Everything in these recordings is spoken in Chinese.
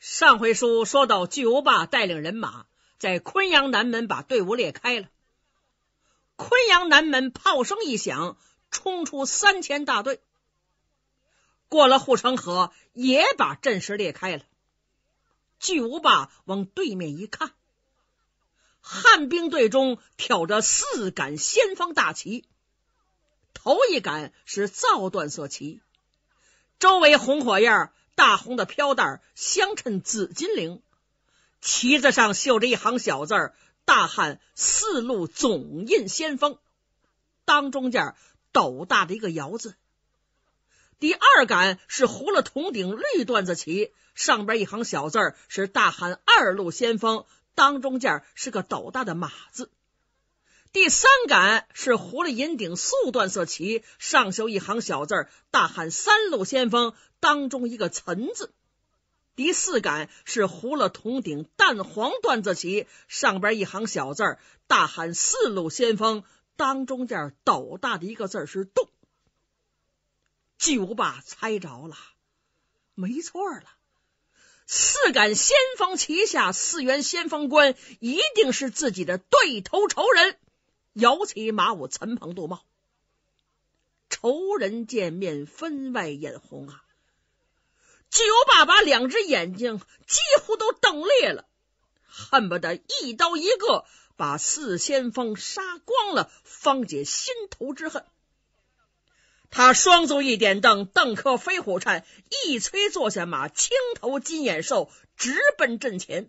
上回书说到，巨无霸带领人马在昆阳南门把队伍列开了。昆阳南门炮声一响，冲出三千大队，过了护城河，也把阵势裂开了。巨无霸往对面一看，汉兵队中挑着四杆先锋大旗，头一杆是造段色旗，周围红火焰大红的飘带儿相衬紫金铃，旗子上绣着一行小字儿：“大汉四路总印先锋”，当中间斗大的一个“尧”字。第二杆是糊了铜顶绿缎子旗，上边一行小字儿是“大汉二路先锋”，当中间是个斗大的“马”字。第三杆是糊了银顶素缎色旗，上绣一行小字儿，大喊“三路先锋”，当中一个“岑”字。第四杆是胡了铜顶淡黄缎子旗，上边一行小字儿，大喊“四路先锋”，当中间斗大的一个字是“动”。巨无霸猜着了，没错了，四杆先锋旗下四员先锋官一定是自己的对头仇人。摇旗马舞，陈鹏杜茂，仇人见面分外眼红啊！九霸把两只眼睛几乎都瞪裂了，恨不得一刀一个把四先锋杀光了，方解心头之恨。他双足一点蹬，蹬磕飞虎颤，一催坐下马，青头金眼兽直奔阵前。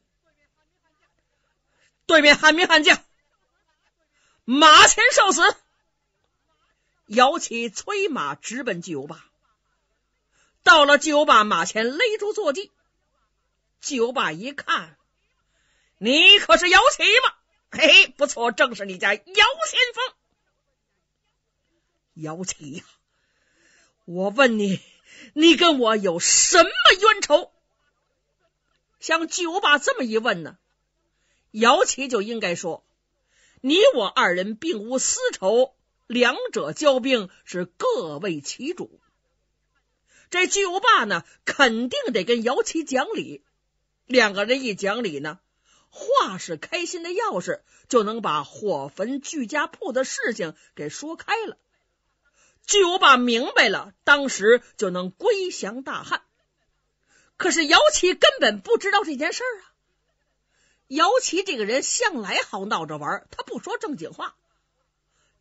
对面汉民汉将。马前受死！姚启催马直奔巨无霸。到了巨无霸马前勒住坐骑。巨无霸一看，你可是姚启吗？嘿，不错，正是你家姚先锋。姚启呀，我问你，你跟我有什么冤仇？像巨无霸这么一问呢，姚启就应该说。你我二人并无私仇，两者交兵是各为其主。这巨无霸呢，肯定得跟姚琪讲理。两个人一讲理呢，话是开心的钥匙，就能把火焚巨家铺的事情给说开了。巨无霸明白了，当时就能归降大汉。可是姚琪根本不知道这件事儿啊。姚琪这个人向来好闹着玩，他不说正经话。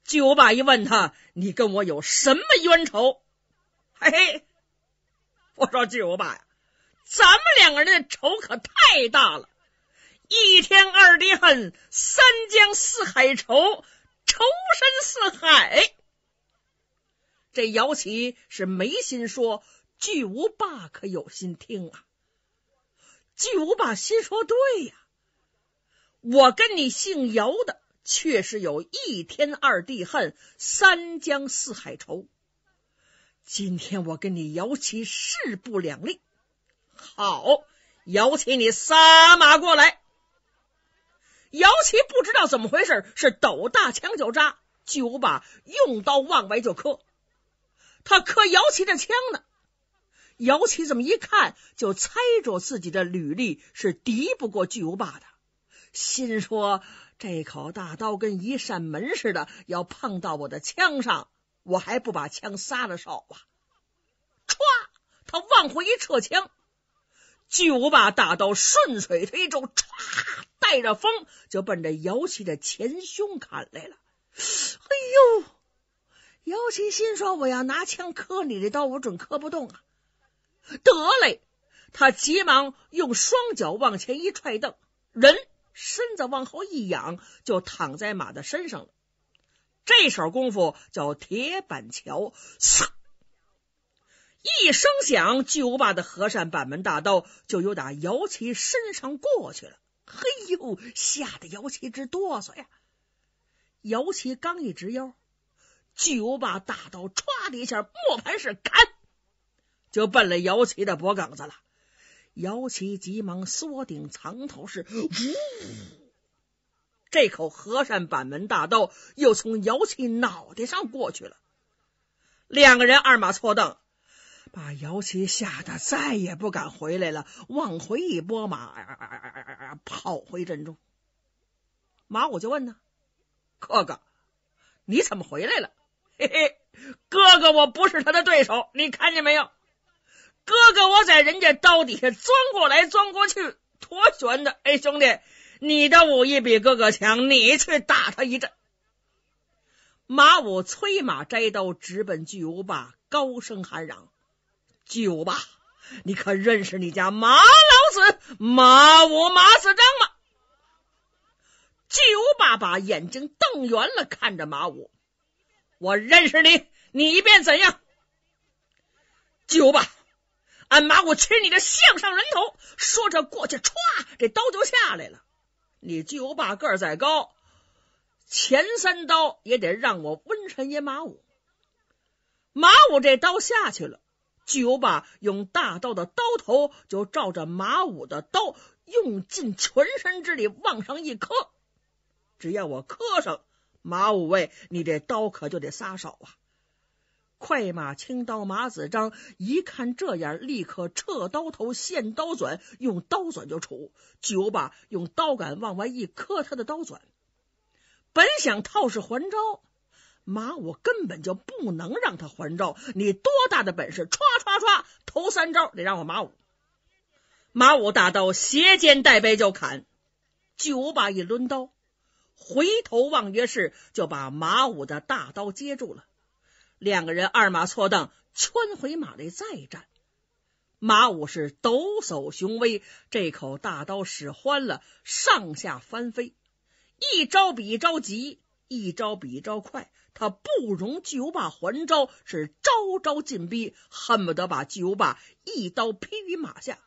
巨无霸一问他：“你跟我有什么冤仇？”嘿嘿，我说巨无霸呀，咱们两个人的仇可太大了，一天二地恨，三江四海仇，仇深似海。这姚琪是没心说，巨无霸可有心听啊。巨无霸心说：“对呀。”我跟你姓姚的，却是有一天二地恨，三江四海仇。今天我跟你姚琪势不两立。好，姚琪你撒马过来。姚琪不知道怎么回事，是斗大枪就扎，巨无霸用刀往外就磕。他磕姚琪的枪呢。姚琪这么一看，就猜着自己的履历是敌不过巨无霸的。心说：“这口大刀跟一扇门似的，要碰到我的枪上，我还不把枪撒了手啊！”歘，他往回一撤枪，巨无霸大刀顺水推舟，歘，带着风就奔着姚琪的前胸砍来了。哎呦！姚琪心说：“我要拿枪磕你这刀，我准磕不动啊！”得嘞，他急忙用双脚往前一踹蹬，人。身子往后一仰，就躺在马的身上了。这手功夫叫铁板桥，嗖！一声响，巨无霸的和善板门大刀就由打姚琪身上过去了。嘿呦，吓得姚琪直哆嗦呀！姚琪刚一直腰，巨无霸大刀唰的一下，磨盘式砍，就奔了姚琪的脖梗子了。姚琪急忙缩顶藏头时，呜！这口和善板门大刀又从姚琪脑袋上过去了。两个人二马错蹬，把姚琪吓得再也不敢回来了，往回一拨马啊啊啊啊、跑回阵中。马武就问呢：“哥哥，你怎么回来了？”嘿嘿，哥哥，我不是他的对手，你看见没有？哥哥，我在人家刀底下钻过来钻过去，多悬的！哎，兄弟，你的武艺比哥哥强，你去打他一阵。马武催马摘刀，直奔巨无霸，高声喊嚷：“巨无霸，你可认识你家马老子马武马子张吗？”巨无霸把眼睛瞪圆了，看着马武：“我认识你，你便怎样？”巨无霸。俺马武吃你的项上人头！说着过去，歘，这刀就下来了。你巨无霸个儿再高，前三刀也得让我温神爷马武。马武这刀下去了，巨无霸用大刀的刀头就照着马武的刀，用尽全身之力往上一磕。只要我磕上马五位，你这刀可就得撒手啊！快马轻刀，马子张一看这样，立刻撤刀头，现刀转，用刀转就杵。巨无霸用刀杆往外一磕他的刀转，本想套式还招，马武根本就不能让他还招。你多大的本事？唰唰唰，头三招得让我马武。马武大刀斜肩带背就砍，巨无霸一抡刀，回头望月式就把马武的大刀接住了。两个人二马错荡，圈回马来再战。马武是抖擞雄威，这口大刀使欢了，上下翻飞，一招比一招急，一招比一招快。他不容巨无霸还招，是招招进逼，恨不得把巨无霸一刀劈于马下。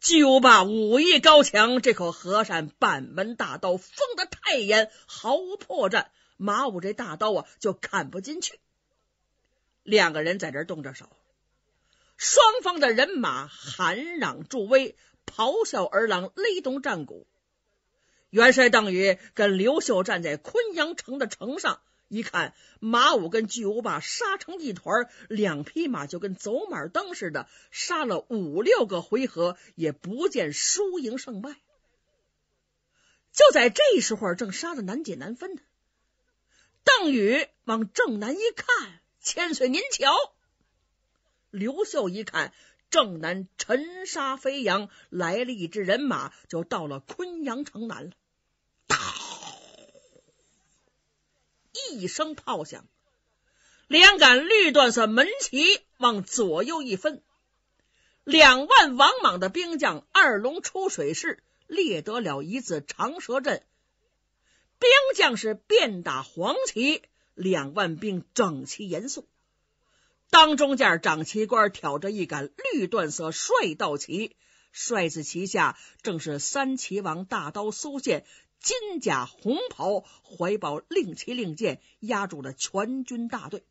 巨无霸武艺高强，这口和善板门大刀封得太严，毫无破绽。马武这大刀啊，就砍不进去。两个人在这动着手，双方的人马喊嚷助威，咆哮儿郎，雷动战鼓。元帅邓禹跟刘秀站在昆阳城的城上，一看马武跟巨无霸杀成一团，两匹马就跟走马灯似的，杀了五六个回合，也不见输赢胜败。就在这时候，正杀的难解难分呢。邓禹往正南一看。千岁，您瞧，刘秀一看，正南尘沙飞扬，来了一支人马，就到了昆阳城南了。一声炮响，连杆绿缎色门旗往左右一分，两万王莽的兵将二龙出水式列得了一字长蛇阵，兵将是遍打黄旗。两万兵整齐严肃，当中间长旗官挑着一杆绿缎色帅道旗，帅字旗下正是三旗王大刀苏献，金甲红袍，怀抱令旗令箭，压住了全军大队。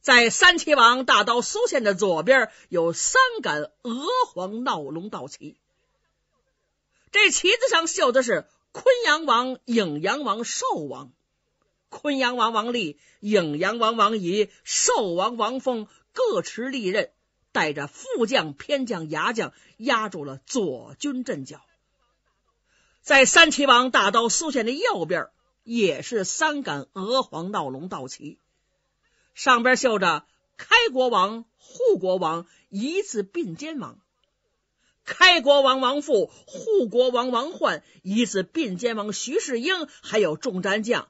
在三旗王大刀苏献的左边有三杆鹅黄闹龙道旗，这旗子上绣的是昆阳王、颍阳王、寿王。昆阳王王立、颍阳王王仪、寿王王峰各持利刃，带着副将、偏将、牙将，压住了左军阵脚。在三齐王大刀苏宪的右边，也是三杆鹅黄闹龙道旗，上边绣着开国王、护国王一字并肩王。开国王王富、护国王王焕一字并肩王徐世英，还有众战将。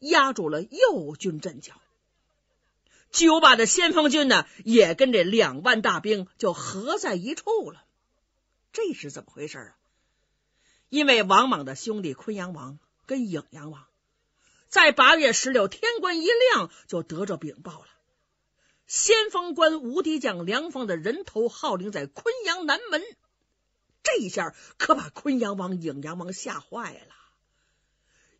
压住了右军阵脚，巨无霸的先锋军呢，也跟这两万大兵就合在一处了。这是怎么回事啊？因为王莽的兄弟昆阳王跟颍阳王，在八月十六天官一亮，就得着禀报了，先锋官无敌将梁方的人头号令在昆阳南门，这一下可把昆阳王、颍阳王吓坏了。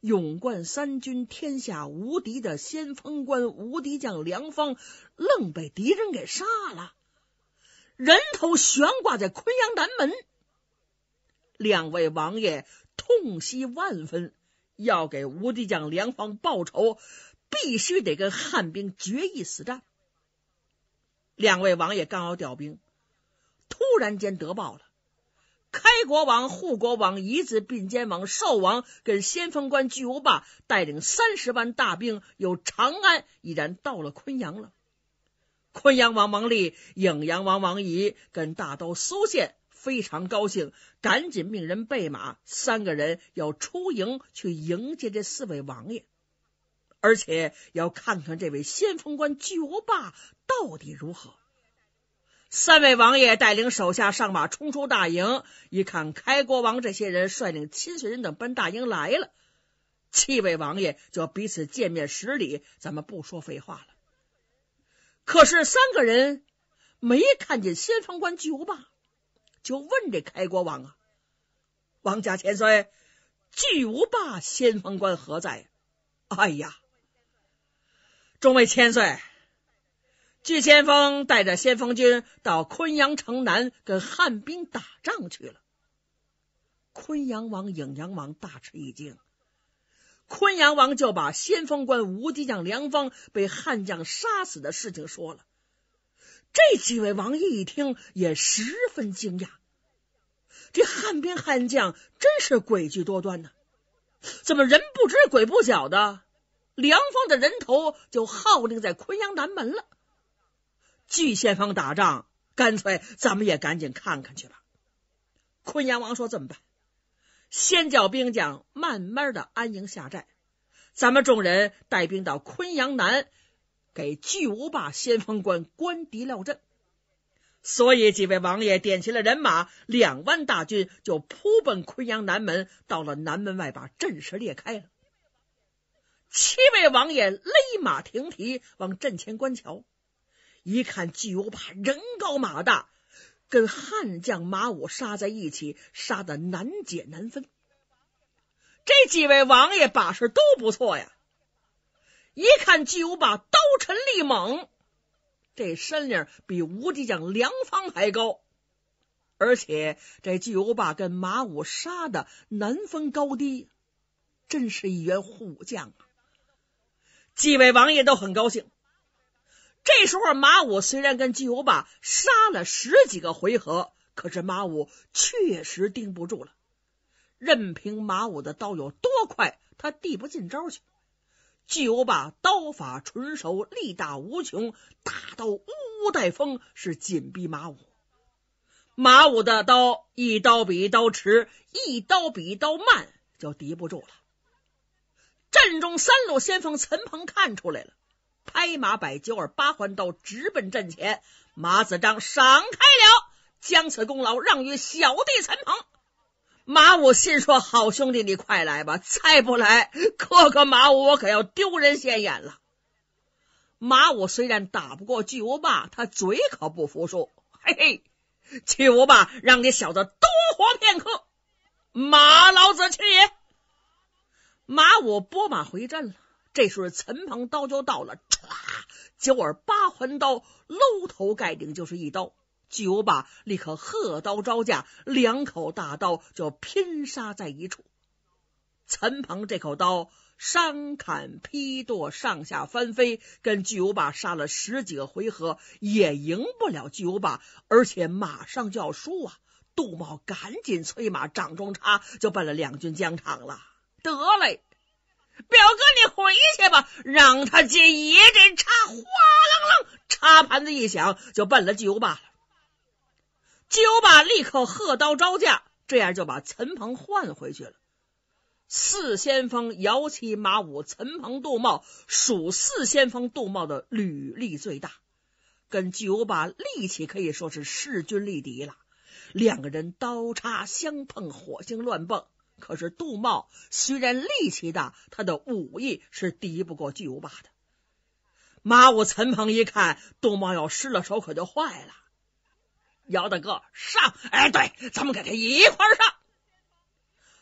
勇冠三军、天下无敌的先锋官无敌将梁方，愣被敌人给杀了，人头悬挂在昆阳南门。两位王爷痛惜万分，要给无敌将梁方报仇，必须得跟汉兵决一死战。两位王爷刚要调兵，突然间得报了。开国王、护国王、夷子并肩王、少王跟先锋官巨无霸带领三十万大兵，由长安已然到了昆阳了。昆阳王王立、颍阳王王仪跟大刀苏建非常高兴，赶紧命人备马，三个人要出营去迎接这四位王爷，而且要看看这位先锋官巨无霸到底如何。三位王爷带领手下上马冲出大营，一看开国王这些人率领亲随人等奔大营来了，七位王爷就彼此见面十礼，咱们不说废话了。可是三个人没看见先锋官巨无霸，就问这开国王啊：“王家千岁，巨无霸先锋官何在？”哎呀，众位千岁。季先锋带着先锋军到昆阳城南跟汉兵打仗去了。昆阳王、颍阳王大吃一惊，昆阳王就把先锋官无敌将梁方被汉将杀死的事情说了。这几位王爷一听也十分惊讶，这汉兵汉将真是诡计多端呐！怎么人不知鬼不晓的，梁方的人头就号令在昆阳南门了？巨先锋打仗，干脆咱们也赶紧看看去吧。昆阳王说：“怎么办？先叫兵将慢慢的安营下寨，咱们众人带兵到昆阳南，给巨无霸先锋官官敌料阵。所以几位王爷点齐了人马，两万大军就扑奔昆阳南门。到了南门外，把阵势裂开了。七位王爷勒马停蹄，往阵前观瞧。”一看，巨无霸人高马大，跟悍将马武杀在一起，杀的难解难分。这几位王爷把式都不错呀！一看，巨无霸刀沉力猛，这身量比无敌将梁方还高，而且这巨无霸跟马武杀的难分高低，真是一员虎将啊！几位王爷都很高兴。这时候，马武虽然跟姬无霸杀了十几个回合，可是马武确实顶不住了。任凭马武的刀有多快，他递不进招去。姬无霸刀法纯熟，力大无穷，大刀呜呜带风，是紧逼马武。马武的刀一刀比一刀迟，一刀比一刀慢，就敌不住了。阵中三路先锋陈鹏看出来了。拍马摆九耳八环刀，直奔阵前。马子章闪开了，将此功劳让与小弟陈鹏。马武心说：“好兄弟，你快来吧！再不来，哥哥马武我可要丢人现眼了。”马武虽然打不过巨无霸，他嘴可不服输。嘿嘿，巨无霸让你小子多活片刻，马老子去也！马武拨马回阵了。这时候，陈鹏刀就到了，唰！九耳八环刀搂头盖顶就是一刀。巨无霸立刻喝刀招架，两口大刀就拼杀在一处。陈鹏这口刀伤砍劈剁，上下翻飞，跟巨无霸杀了十几个回合也赢不了巨无霸，而且马上就要输啊！杜茂赶紧催马，掌中叉就奔了两军疆场了。得嘞！表哥，你回去吧，让他接爷这叉。哗啷啷，叉盘子一响，就奔了巨无霸了。巨无霸立刻喝刀招架，这样就把陈鹏换回去了。四先锋姚七马舞，陈鹏杜茂，属四先锋杜茂的履历最大，跟巨无霸力气可以说是势均力敌了。两个人刀叉相碰，火星乱蹦。可是杜茂虽然力气大，他的武艺是敌不过巨无霸的。马武、陈鹏一看杜茂要失了手，可就坏了。姚大哥上！哎，对，咱们给他一块上。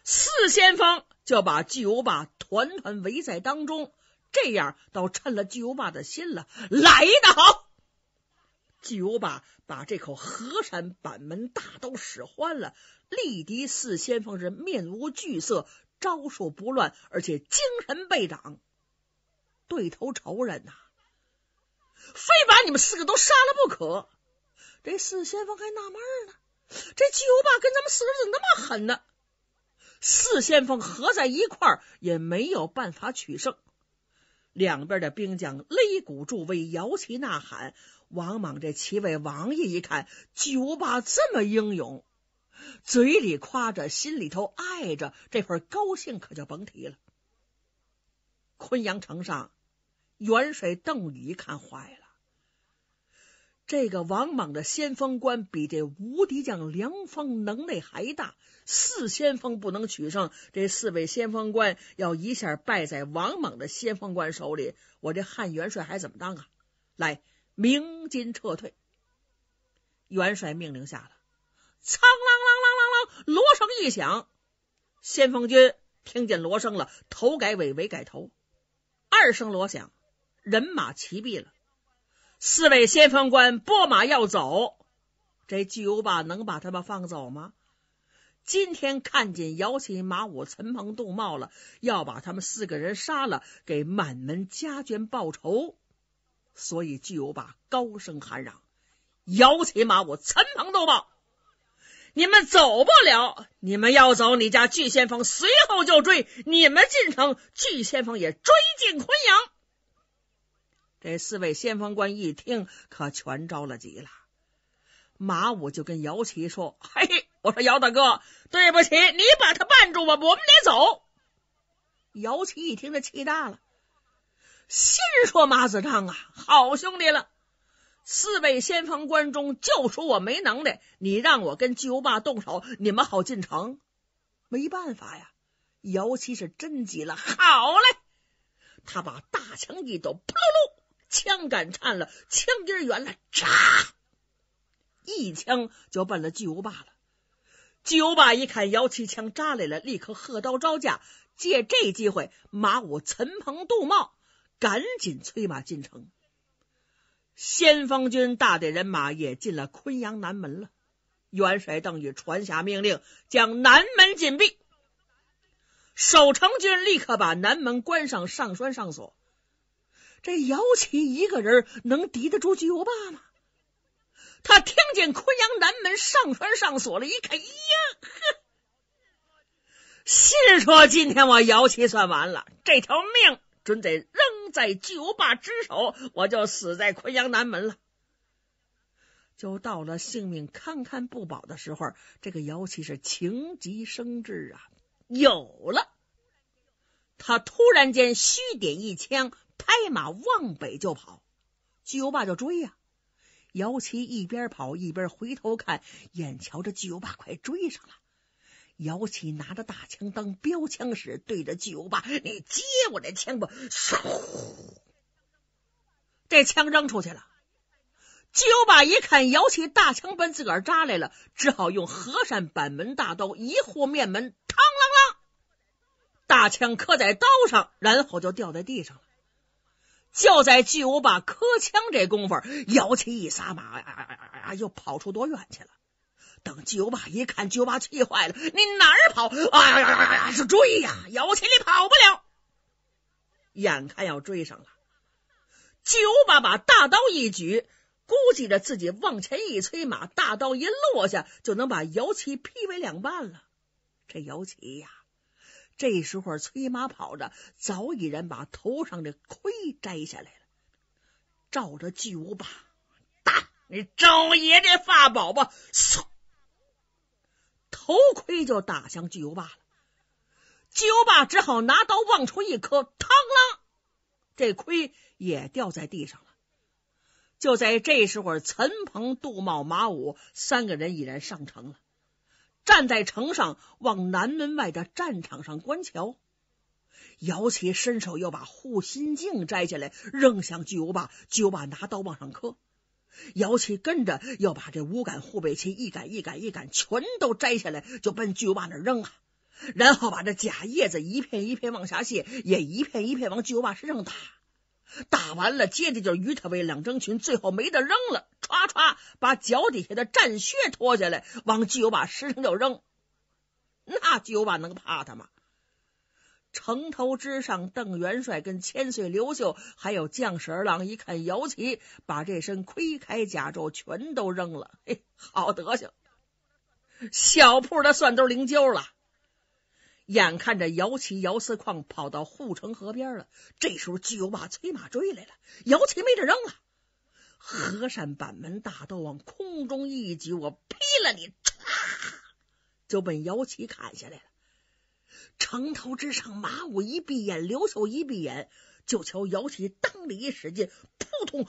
四先锋就把巨无霸团团围在当中，这样倒趁了巨无霸的心了。来得好！巨无霸把这口河山板门大刀使欢了，力敌四先锋是面无惧色，招数不乱，而且精神倍长。对头仇人呐，非把你们四个都杀了不可！这四先锋还纳闷呢，这巨无霸跟咱们四人怎么那么狠呢？四先锋合在一块儿也没有办法取胜。两边的兵将擂鼓助威，摇旗呐喊。王莽这七位王爷一看巨无霸这么英勇，嘴里夸着，心里头爱着，这份高兴可就甭提了。昆阳城上，元帅邓禹一看坏了，这个王莽的先锋官比这无敌将梁方能耐还大，四先锋不能取胜，这四位先锋官要一下败在王莽的先锋官手里，我这汉元帅还怎么当啊？来！鸣金撤退，元帅命令下了，苍啷啷啷啷啷，锣声一响，先锋军听见锣声了，头改尾，尾改头，二声锣响，人马齐毙了。四位先锋官拨马要走，这巨无霸能把他们放走吗？今天看见姚旗马武陈鹏杜茂了，要把他们四个人杀了，给满门家眷报仇。所以巨无霸高声喊嚷：“姚旗马武，陈鹏都报，你们走不了。你们要走，你家巨先锋随后就追。你们进城，巨先锋也追进昆阳。”这四位先锋官一听，可全着了急了。马武就跟姚琪说：“嘿，我说姚大哥，对不起，你把他绊住吧，我们得走。”姚琪一听，就气大了。心说：“马子章啊，好兄弟了！四位先锋关中就说我没能耐，你让我跟巨无霸动手，你们好进城。没办法呀，姚七是真急了。好嘞，他把大枪一抖，啪噜，枪杆颤了，枪尖圆了，扎！一枪就奔了巨无霸了。巨无霸一看姚七枪扎来了，立刻喝刀招架，借这机会，马武、陈鹏、杜茂。”赶紧催马进城，先锋军大队人马也进了昆阳南门了。元帅邓禹传下命令，将南门紧闭。守城军立刻把南门关上，上栓上锁。这姚琦一个人能敌得住巨无霸吗？他听见昆阳南门上栓上锁了，一看，哎呀，哼！心说：今天我姚琦算完了，这条命准得扔。在巨无霸之手，我就死在昆阳南门了。就到了性命堪堪不保的时候，这个姚琪是情急生智啊，有了。他突然间虚点一枪，拍马往北就跑，巨无霸就追呀。姚琪一边跑一边回头看，眼瞧着巨无霸快追上了。姚启拿着大枪当标枪使，对着巨无霸：“你接我这枪吧！”嗖，这枪扔出去了。巨无霸一看姚启大枪奔自个儿扎来了，只好用和善板门大刀一豁面门，嘡啷啷，大枪磕在刀上，然后就掉在地上了。就在巨无霸磕枪这功夫，姚启一撒马，啊啊啊啊，又跑出多远去了。等九把一看，九把气坏了：“你哪儿跑？”啊呀呀呀呀！就追呀！姚琪你跑不了。眼看要追上了，九把把大刀一举，估计着自己往前一催马，大刀一落下就能把姚琪劈为两半了。这姚琪呀，这时候催马跑着，早已然把头上的盔摘下来了，照着巨无霸打你周爷的法宝吧！嗖！头盔就打向巨无霸了，巨无霸只好拿刀往出一磕，嘡啷，这盔也掉在地上了。就在这时候，陈鹏、杜茂、马武三个人已然上城了，站在城上往南门外的战场上观瞧。姚琪伸手要把护心镜摘下来扔向巨无霸，巨无霸拿刀往上磕。姚启跟着要把这五杆护背旗一杆一杆一杆全都摘下来，就奔巨无霸那扔啊，然后把这假叶子一片一片往下卸，也一片一片往巨无霸身上打。打完了，接着就与他为两征群，最后没得扔了，歘歘把脚底下的战靴脱下来，往巨无霸身上就扔。那巨无霸能怕他吗？城头之上，邓元帅跟千岁刘秀，还有将士儿郎一看姚旗，把这身盔铠甲胄全都扔了。嘿，好德行！小铺的蒜都灵柩了。眼看着姚旗、姚四矿跑到护城河边了，这时候巨无把催马追来了。姚旗没得扔了，和善板门大刀往空中一举，我劈了你，唰就被姚旗砍下来了。城头之上，马武一闭眼，刘秀一闭眼，就瞧姚旗当里一使劲，扑通，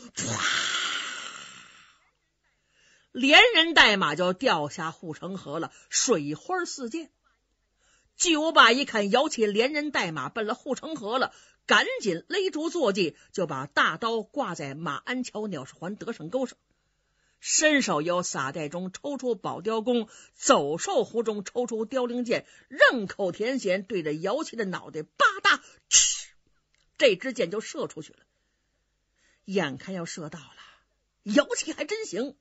连人带马就掉下护城河了，水花四溅。巨无霸一看姚起连人带马奔了护城河了，赶紧勒住坐骑，就把大刀挂在马鞍桥、鸟市环、得胜沟上。伸手由撒袋中抽出宝雕弓，走兽壶中抽出雕翎箭，刃口填弦，对着姚旗的脑袋，叭嗒，嗤，这支箭就射出去了。眼看要射到了，姚旗还真行，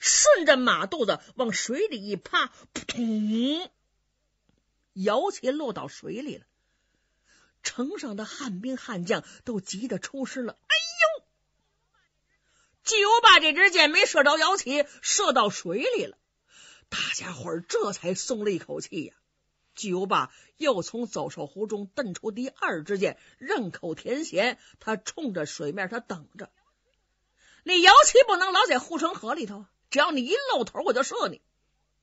顺着马肚子往水里一趴，扑通，姚旗落到水里了。城上的汉兵汉将都急得出师了，哎。巨无霸这支箭没射着姚启，射到水里了。大家伙儿这才松了一口气呀。巨无霸又从走兽湖中蹬出第二支箭，刃口填弦，他冲着水面，他等着。你姚琪不能老在护城河里头，只要你一露头，我就射你，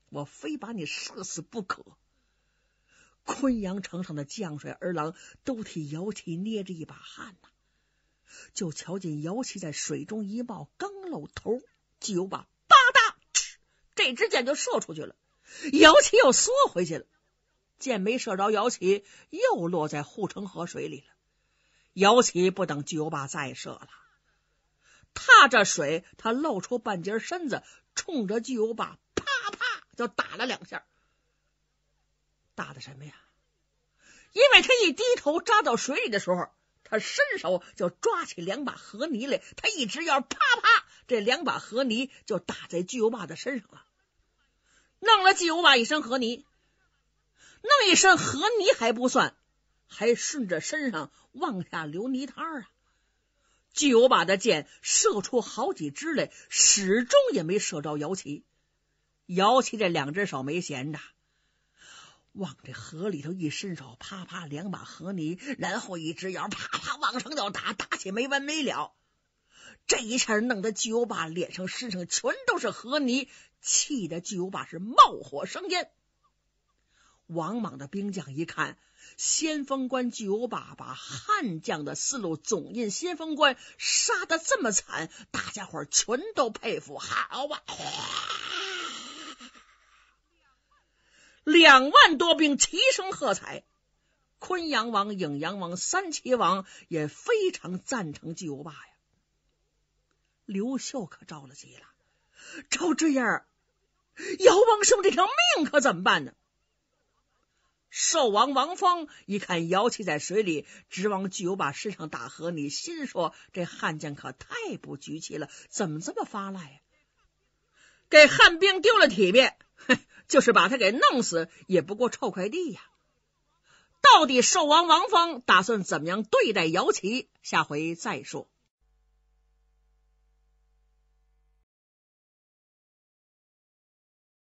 我非把你射死不可。昆阳城上的将帅儿郎都替姚琪捏着一把汗呐。就瞧见姚琪在水中一冒，刚露头，巨把霸吧嗒，这支箭就射出去了。姚琪又缩回去了，箭没射着，姚琪又落在护城河水里了。姚琪不等巨无霸再射了，踏着水，他露出半截身子，冲着巨无霸啪啪就打了两下，打的什么呀？因为他一低头扎到水里的时候。他伸手就抓起两把河泥来，他一直要啪啪，这两把河泥就打在巨无霸的身上了，弄了巨无霸一身河泥，弄一身河泥还不算，还顺着身上往下流泥汤啊！巨无霸的箭射出好几支来，始终也没射着姚琪，姚琪这两只手没闲着。往这河里头一伸手，啪啪两把河泥，然后一只眼，啪啪往上就打，打起没完没了。这一下弄得巨无霸脸上、身上全都是河泥，气得巨无霸是冒火生烟。王莽的兵将一看先锋官巨无霸把汉将的四路总印先锋官杀的这么惨，大家伙全都佩服。好啊！两万多兵齐声喝彩，昆阳王、颍阳王、三齐王也非常赞成巨无霸呀。刘秀可着了急了，照这样，姚王胜这条命可怎么办呢？寿王王芳一看姚期在水里直往巨无霸身上打荷，你心说这汉将可太不局气了，怎么这么发赖呀？给汉兵丢了体面，嘿。就是把他给弄死，也不过臭快递呀。到底兽王王芳打算怎么样对待姚琪？下回再说。